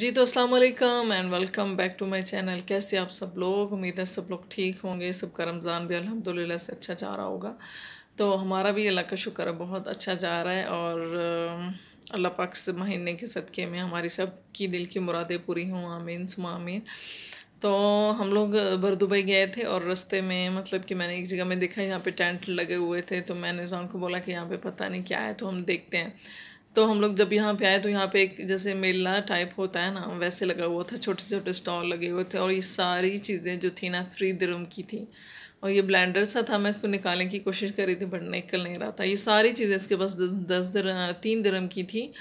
जी तो अस्सलाम वालेकुम and welcome back to my channel कैसे आप सब लोग उम्मीद है सब लोग ठीक होंगे सबका रमज़ान भी अल्हम्दुलिल्लाह से अच्छा जा रहा होगा तो हमारा भी अल्लाह का शुक्र है बहुत अच्छा जा रहा है और अल्लाह पाक से महीने के सदक़े में हमारी सब की दिल की मुरादें पूरी हों आमीन सुम आमीन तो हम लोग भर दुबई गए थे और रस्ते में मतलब कि मैंने एक जगह में देखा यहाँ पर टेंट लगे हुए थे तो मैंने उनको को बोला कि यहाँ पर पता नहीं क्या है तो हम देखते हैं तो हम लोग जब यहाँ पे आए तो यहाँ पे एक जैसे मेला टाइप होता है ना वैसे लगा हुआ था छोटे छोटे स्टॉल लगे हुए थे और ये सारी चीज़ें जो थी ना थ्री दिरम की थी और ये ब्लेंडर सा था मैं इसको निकालने की कोशिश कर रही थी बट निकल नहीं रहा था ये सारी चीज़ें इसके पास दस दर तीन दरम की थी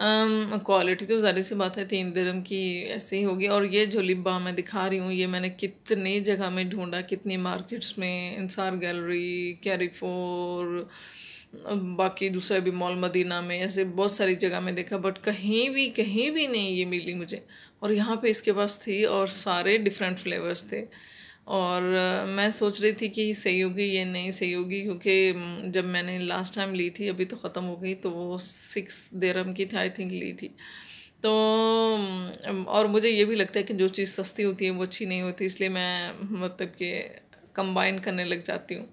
क्वालिटी um, तो ज़ाहिर सी बात है तीन दरम की ऐसे ही होगी और ये जो लिब्बा मैं दिखा रही हूँ ये मैंने कितनी जगह में ढूंढा कितनी मार्केट्स में इंसार गैलरी कैरीफोर बाकी दूसरे भी मॉल मदीना में ऐसे बहुत सारी जगह में देखा बट कहीं भी कहीं भी नहीं ये मिली मुझे और यहाँ पे इसके पास थी और सारे डिफरेंट फ्लेवर्स थे और मैं सोच रही थी कि सही होगी ये नहीं सही होगी क्योंकि जब मैंने लास्ट टाइम ली थी अभी तो ख़त्म हो गई तो वो सिक्स देरम की थी आई थिंक ली थी तो और मुझे ये भी लगता है कि जो चीज़ सस्ती होती है वो अच्छी नहीं होती इसलिए मैं मतलब कि कंबाइन करने लग जाती हूँ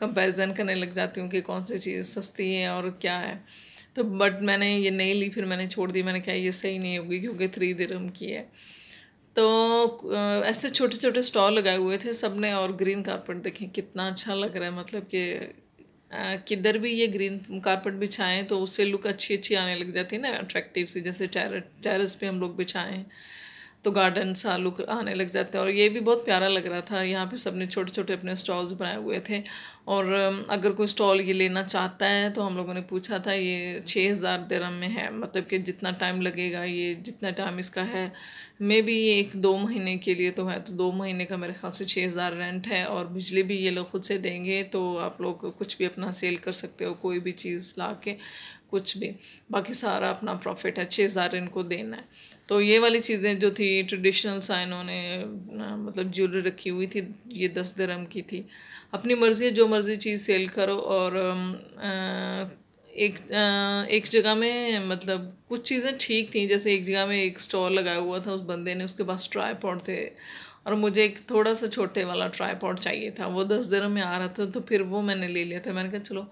कंपैरिजन करने लग जाती हूँ कि कौन सी चीज़ सस्ती है और क्या है तो बट मैंने ये नहीं ली फिर मैंने छोड़ दी मैंने कहा ये सही नहीं होगी क्योंकि थ्री देरम की है तो ऐसे छोटे छोटे स्टॉल लगाए हुए थे सब ने और ग्रीन कारपेट देखें कितना अच्छा लग रहा है मतलब कि किधर भी ये ग्रीन कारपेट बिछाएं तो उससे लुक अच्छी अच्छी आने लग जाती है ना अट्रैक्टिव सी जैसे टेरस पे हम लोग बिछाएं तो गार्डन सा लुक आने लग जाता है और ये भी बहुत प्यारा लग रहा था यहाँ पे सबने छोटे छोटे अपने स्टॉल्स बनाए हुए थे और अगर कोई स्टॉल ये लेना चाहता है तो हम लोगों ने पूछा था ये छः हज़ार दरम में है मतलब कि जितना टाइम लगेगा ये जितना टाइम इसका है मे बी ये एक दो महीने के लिए तो है तो दो महीने का मेरे ख्याल से छः हज़ार रेंट है और बिजली भी ये लोग खुद से देंगे तो आप लोग कुछ भी अपना सेल कर सकते हो कोई भी चीज़ ला के कुछ भी बाकी सारा अपना प्रॉफिट है छः हज़ार इनको देना है तो ये वाली चीज़ें जो थी ट्रेडिशनल सा इन्होंने मतलब ज्वेलरी रखी हुई थी ये दस धर्म की थी अपनी मर्ज़ी है जो मर्ज़ी चीज़ सेल करो और आ, एक एक जगह में मतलब कुछ चीज़ें ठीक थी जैसे एक जगह में एक स्टॉल लगाया हुआ था उस बंदे ने उसके पास ट्राईपॉड थे और मुझे एक थोड़ा सा छोटे वाला ट्राईपॉड चाहिए था वो दस दिनों में आ रहा था तो फिर वो मैंने ले लिया था मैंने कहा चलो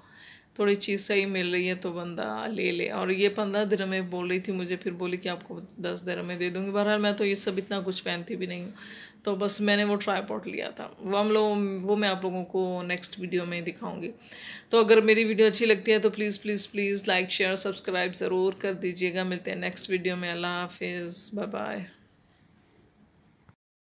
थोड़ी चीज़ सही मिल रही है तो बंदा ले ले और ये पंद्रह दिन में बोल रही थी मुझे फिर बोली कि आपको दस दिन में दे दूँगी बहरहाल मैं तो ये सब इतना कुछ पहनती भी नहीं हूँ तो बस मैंने वो ट्राईपॉट लिया था वो हम लोग वो मैं आप लोगों को नेक्स्ट वीडियो में दिखाऊंगी तो अगर मेरी वीडियो अच्छी लगती है तो please please please like share subscribe ज़रूर कर दीजिएगा मिलते हैं नेक्स्ट वीडियो में अल्लाह हाफिज़ बाय बाय